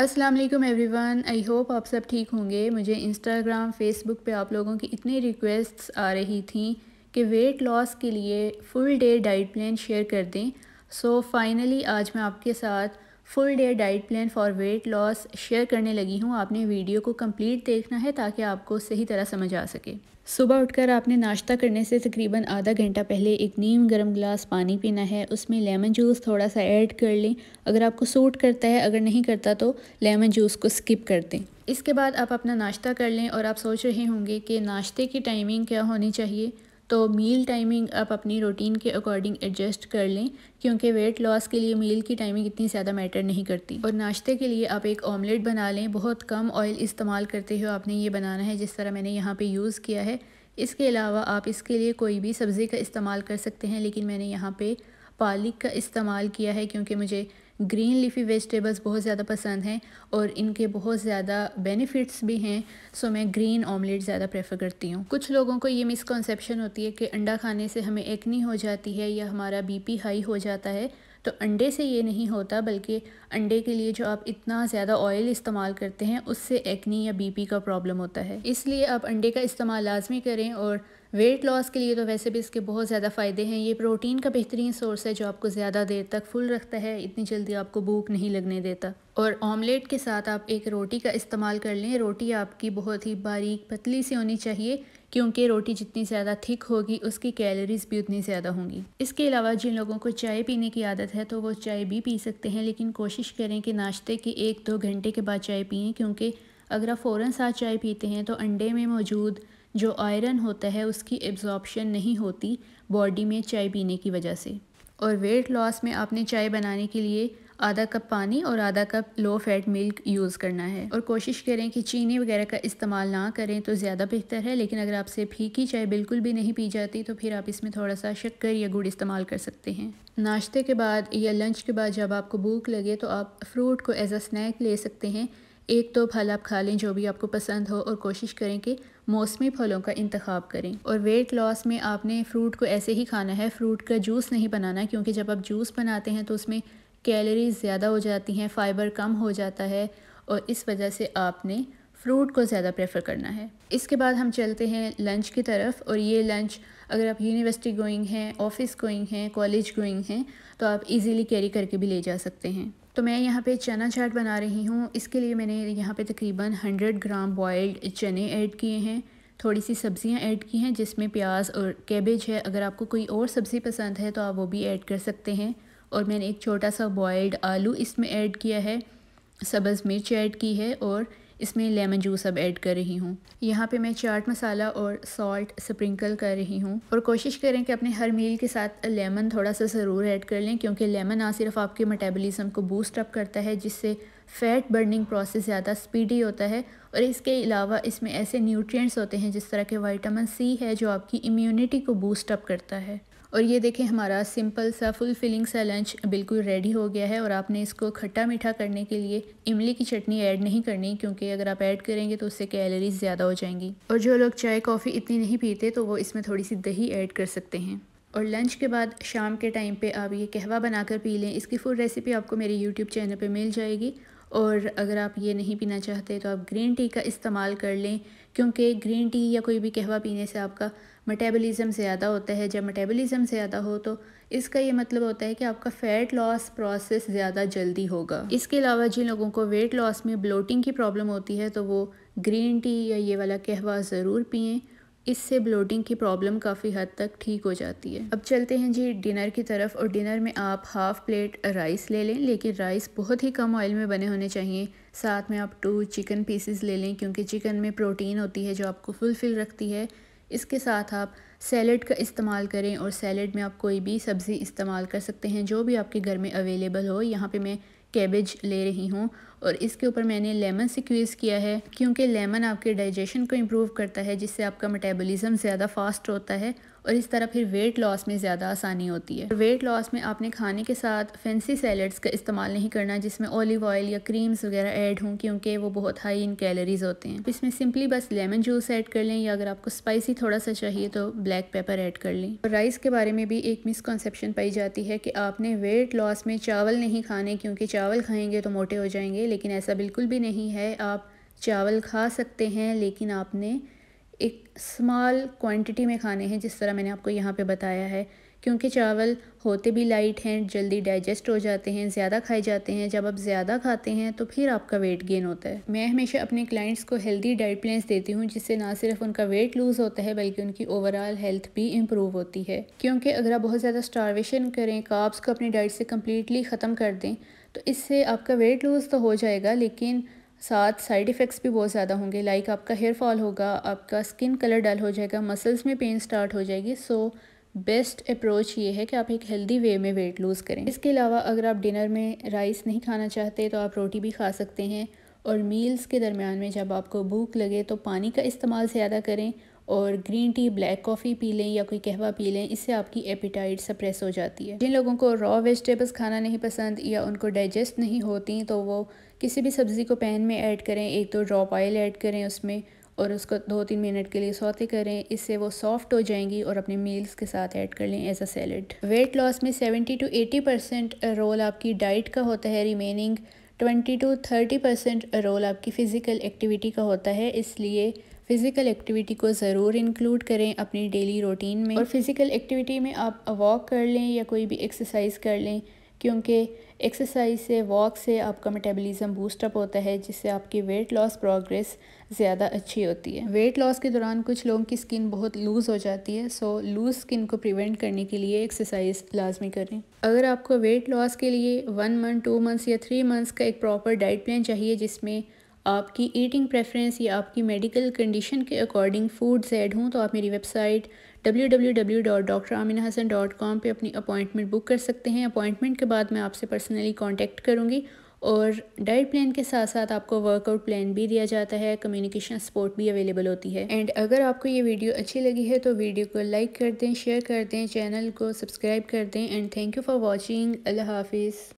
अस्सलाम वालेकुम everyone I hope आप सब ठीक होंगे मुझे इंस्टाग्राम फेसबुक पे आप लोगों की इतनी रिक्वेस्ट्स आ रही थी कि वेट लॉस के लिए full day diet plan share कर दें सो so, फाइनली आज मैं आपके साथ full day diet plan for weight loss share करने लगी हूँ आपने वीडियो को कंप्लीट देखना है ताकि आपको सही तरह समझ आ सके सुबह उठकर आपने नाश्ता करने से तकरीबन आधा घंटा पहले एक नीम गर्म गिलास पानी पीना है उसमें लेमन जूस थोड़ा सा ऐड कर लें अगर आपको सूट करता है अगर नहीं करता तो लेमन जूस को स्किप कर दें इसके बाद आप अपना नाश्ता कर लें और आप सोच रहे होंगे कि नाश्ते की टाइमिंग क्या होनी चाहिए तो मील टाइमिंग आप अपनी रूटीन के अकॉर्डिंग एडजस्ट कर लें क्योंकि वेट लॉस के लिए मील की टाइमिंग इतनी ज़्यादा मैटर नहीं करती और नाश्ते के लिए आप एक ऑमलेट बना लें बहुत कम ऑयल इस्तेमाल करते हुए आपने ये बनाना है जिस तरह मैंने यहाँ पर यूज़ किया है इसके अलावा आप इसके लिए कोई भी सब्ज़ी का इस्तेमाल कर सकते हैं लेकिन मैंने यहाँ पर पालक का इस्तेमाल किया है क्योंकि मुझे ग्रीन लीफी वेजिटेबल्स बहुत ज़्यादा पसंद हैं और इनके बहुत ज़्यादा बेनिफिट्स भी हैं सो मैं ग्रीन ऑमलेट ज़्यादा प्रेफर करती हूँ कुछ लोगों को ये मिसकॉन्सेप्शन होती है कि अंडा खाने से हमें एक्नी हो जाती है या हमारा बीपी हाई हो जाता है तो अंडे से ये नहीं होता बल्कि अंडे के लिए जो आप इतना ज़्यादा ऑयल इस्तेमाल करते हैं उससे एक्नी या बीपी का प्रॉब्लम होता है इसलिए आप अंडे का इस्तेमाल लाजमी करें और वेट लॉस के लिए तो वैसे भी इसके बहुत ज़्यादा फ़ायदे हैं ये प्रोटीन का बेहतरीन सोर्स है जो आपको ज़्यादा देर तक फुल रखता है इतनी जल्दी आपको भूख नहीं लगने देता और ऑमलेट के साथ आप एक रोटी का इस्तेमाल कर लें रोटी आपकी बहुत ही बारीक पतली सी होनी चाहिए क्योंकि रोटी जितनी ज़्यादा थिक होगी उसकी कैलोरीज भी उतनी ज़्यादा होंगी इसके अलावा जिन लोगों को चाय पीने की आदत है तो वो चाय भी पी सकते हैं लेकिन कोशिश करें कि नाश्ते के एक दो घंटे के बाद चाय पिएँ क्योंकि अगर आप फ़ौरन साथ चाय पीते हैं तो अंडे में मौजूद जो आयरन होता है उसकी एब्जॉर्प्शन नहीं होती बॉडी में चाय पीने की वजह से और वेट लॉस में आपने चाय बनाने के लिए आधा कप पानी और आधा cup low fat milk use करना है और कोशिश करें कि चीनी वगैरह का इस्तेमाल ना करें तो ज़्यादा बेहतर है लेकिन अगर आपसे फीकी चाय बिल्कुल भी नहीं पी जाती तो फिर आप इसमें थोड़ा सा शक्कर या गुड़ इस्तेमाल कर सकते हैं नाश्ते के बाद या लंच के बाद जब आपको भूख लगे तो आप फ्रूट को एज अ स्नैक ले सकते हैं एक तो फल आप खा लें जो भी आपको पसंद हो और कोशिश करें कि मौसमी फलों का इंतखब करें और वेट लॉस में आपने फ्रूट को ऐसे ही खाना है फ्रूट का जूस नहीं बनाना क्योंकि जब आप जूस बनाते हैं तो उसमें कैलरीज ज़्यादा हो जाती हैं फ़ाइबर कम हो जाता है और इस वजह से आपने फ्रूट को ज़्यादा प्रेफर करना है इसके बाद हम चलते हैं लंच की तरफ और ये लंच अगर आप यूनिवर्सिटी गोइंग हैं ऑफिस गोइंग हैं कॉलेज गोइंग हैं तो आप इजीली कैरी करके भी ले जा सकते हैं तो मैं यहाँ पे चना चाट बना रही हूँ इसके लिए मैंने यहाँ पे तकरीबन 100 ग्राम बॉयल्ड चने ऐड किए हैं थोड़ी सी सब्ज़ियाँ ऐड की हैं जिसमें प्याज और कैबेज है अगर आपको कोई और सब्ज़ी पसंद है तो आप वो भी ऐड कर सकते हैं और मैंने एक छोटा सा बॉयल्ड आलू इसमें ऐड किया है सब्ज़ मिर्च ऐड की है और इसमें लेमन जूस अब ऐड कर रही हूँ यहाँ पे मैं चाट मसाला और सॉल्ट स्प्रिंकल कर रही हूँ और कोशिश करें कि अपने हर मील के साथ लेमन थोड़ा सा ज़रूर ऐड कर लें क्योंकि लेमन ना सिर्फ आपके मेटाबॉलिज्म को बूस्ट अप करता है जिससे फैट बर्निंग प्रोसेस ज़्यादा स्पीडी होता है और इसके अलावा इसमें ऐसे न्यूट्रिएंट्स होते हैं जिस तरह के विटामिन सी है जो आपकी इम्यूनिटी को बूस्ट अप करता है और ये देखें हमारा सिंपल सा फुल फिलिंग सा लंच बिल्कुल रेडी हो गया है और आपने इसको खट्टा मीठा करने के लिए इमली की चटनी ऐड नहीं करनी क्योंकि अगर आप ऐड करेंगे तो उससे कैलोरीज ज़्यादा हो जाएंगी और जो लोग चाय कॉफ़ी इतनी नहीं पीते तो वो इसमें थोड़ी सी दही ऐड कर सकते हैं और लंच के बाद शाम के टाइम पे आप ये कहवा बनाकर पी लें इसकी फुल रेसिपी आपको मेरे यूट्यूब चैनल पे मिल जाएगी और अगर आप ये नहीं पीना चाहते तो आप ग्रीन टी का इस्तेमाल कर लें क्योंकि ग्रीन टी या कोई भी कहवा पीने से आपका मटेबलिज़म ज़्यादा होता है जब मटेबलिज़म ज़्यादा हो तो इसका ये मतलब होता है कि आपका फ़ैट लॉस प्रोसेस ज़्यादा जल्दी होगा इसके अलावा जिन लोगों को वेट लॉस में ब्लोटिंग की प्रॉब्लम होती है तो वो ग्रीन टी या ये वाला कहवा ज़रूर पिएँ इससे ब्लोटिंग की प्रॉब्लम काफ़ी हद तक ठीक हो जाती है अब चलते हैं जी डिनर की तरफ और डिनर में आप हाफ़ प्लेट राइस ले लें लेकिन राइस बहुत ही कम ऑयल में बने होने चाहिए साथ में आप टू चिकन पीसेस ले लें क्योंकि चिकन में प्रोटीन होती है जो आपको फुलफिल रखती है इसके साथ आप सैलड का इस्तेमाल करें और सैलड में आप कोई भी सब्ज़ी इस्तेमाल कर सकते हैं जो भी आपके घर में अवेलेबल हो यहाँ पर मैं कैबेज ले रही हूँ और इसके ऊपर मैंने लेमन सिक्यूज़ किया है क्योंकि लेमन आपके डाइजेशन को इम्प्रूव करता है जिससे आपका मेटाबॉलिज्म ज़्यादा फास्ट होता है और इस तरह फिर वेट लॉस में ज़्यादा आसानी होती है वेट लॉस में आपने खाने के साथ फैंसी सैलड्स का इस्तेमाल नहीं करना जिसमें ऑलिव ऑयल या क्रीम्स वगैरह ऐड हों क्योंकि वो बहुत हाई इन कैलोरीज होते हैं इसमें सिंपली बस लेमन जूस ऐड कर लें या अगर आपको स्पाइसी थोड़ा सा चाहिए तो ब्लैक पेपर ऐड कर लें और राइस के बारे में भी एक मिसकॉन्सेप्शन पाई जाती है कि आपने वेट लॉस में चावल नहीं खाने क्योंकि चावल खाएंगे तो मोटे हो जाएंगे लेकिन ऐसा बिल्कुल भी नहीं है आप चावल खा सकते हैं लेकिन आपने एक स्मॉल क्वांटिटी में खाने हैं जिस तरह मैंने आपको यहाँ पे बताया है क्योंकि चावल होते भी लाइट हैं जल्दी डाइजेस्ट हो जाते हैं ज़्यादा खाए जाते हैं जब आप ज़्यादा खाते हैं तो फिर आपका वेट गेन होता है मैं हमेशा अपने क्लाइंट्स को हेल्दी डाइट प्लान्स देती हूँ जिससे ना सिर्फ उनका वेट लूज़ होता है बल्कि उनकी ओवरऑल हेल्थ भी इम्प्रूव होती है क्योंकि अगर आप बहुत ज़्यादा स्टारवेशन करें काप्स को अपनी डाइट से कम्प्लीटली ख़त्म कर दें तो इससे आपका वेट लूज़ तो हो जाएगा लेकिन साथ साइड इफ़ेक्ट्स भी बहुत ज़्यादा होंगे लाइक आपका हेयर फॉल होगा आपका स्किन कलर डल हो जाएगा मसल्स में पेन स्टार्ट हो जाएगी सो बेस्ट अप्रोच ये है कि आप एक हेल्दी वे में वेट लूज़ करें इसके अलावा अगर आप डिनर में राइस नहीं खाना चाहते तो आप रोटी भी खा सकते हैं और मील्स के दरमियान में जब आपको भूख लगे तो पानी का इस्तेमाल ज़्यादा करें और ग्रीन टी ब्लैक कॉफ़ी पी लें या कोई कहवा पी लें इससे आपकी एपिटाइट सप्रेस हो जाती है जिन लोगों को रॉ वेजिटेबल्स खाना नहीं पसंद या उनको डाइजेस्ट नहीं होती तो वो किसी भी सब्ज़ी को पैन में ऐड करें एक दो ड्रॉप ऑयल ऐड करें उसमें और उसको दो तीन मिनट के लिए सौते करें इससे वो सॉफ्ट हो जाएंगी और अपने मील्स के साथ ऐड कर लें as a salad weight loss में 70 टू 80 परसेंट रोल आपकी डाइट का होता है रिमेनिंग 20 टू 30 परसेंट रोल आपकी फ़िज़िकल एक्टिविटी का होता है इसलिए फ़िज़िकल एक्टिविटी को ज़रूर इंक्लूड करें अपनी डेली रूटीन में और फिज़िकल एक्टिविटी में आप वॉक कर लें या कोई भी एक्सरसाइज कर लें क्योंकि एक्सरसाइज से वॉक से आपका मेटाबॉलिज्म बूस्टअप होता है जिससे आपकी वेट लॉस प्रोग्रेस ज़्यादा अच्छी होती है वेट लॉस के दौरान कुछ लोगों की स्किन बहुत लूज़ हो जाती है सो लूज़ स्किन को प्रिवेंट करने के लिए एक्सरसाइज लाजमी करें अगर आपको वेट लॉस के लिए वन मंथ टू मंथ्स या थ्री मंथ्स का एक प्रॉपर डाइट प्लान चाहिए जिसमें आपकी ईटिंग प्रेफरेंस या आपकी मेडिकल कंडीशन के अकॉर्डिंग फूड्स ऐड हों तो आप मेरी website W W W dot doctor Hasan dot com पर अपनी अपॉइंटमेंट बुक कर सकते हैं अपॉइंटमेंट के बाद मैं आपसे पर्सनली कॉन्टैक्ट करूँगी और डाइट प्लान के साथ साथ आपको वर्कआउट प्लान भी दिया जाता है कम्युनिकेशन सपोर्ट भी अवेलेबल होती है एंड अगर आपको ये वीडियो अच्छी लगी है तो वीडियो को लाइक कर दें शेयर कर दें चैनल को सब्सक्राइब कर दें and thank you for watching अल्लाह हाफिज़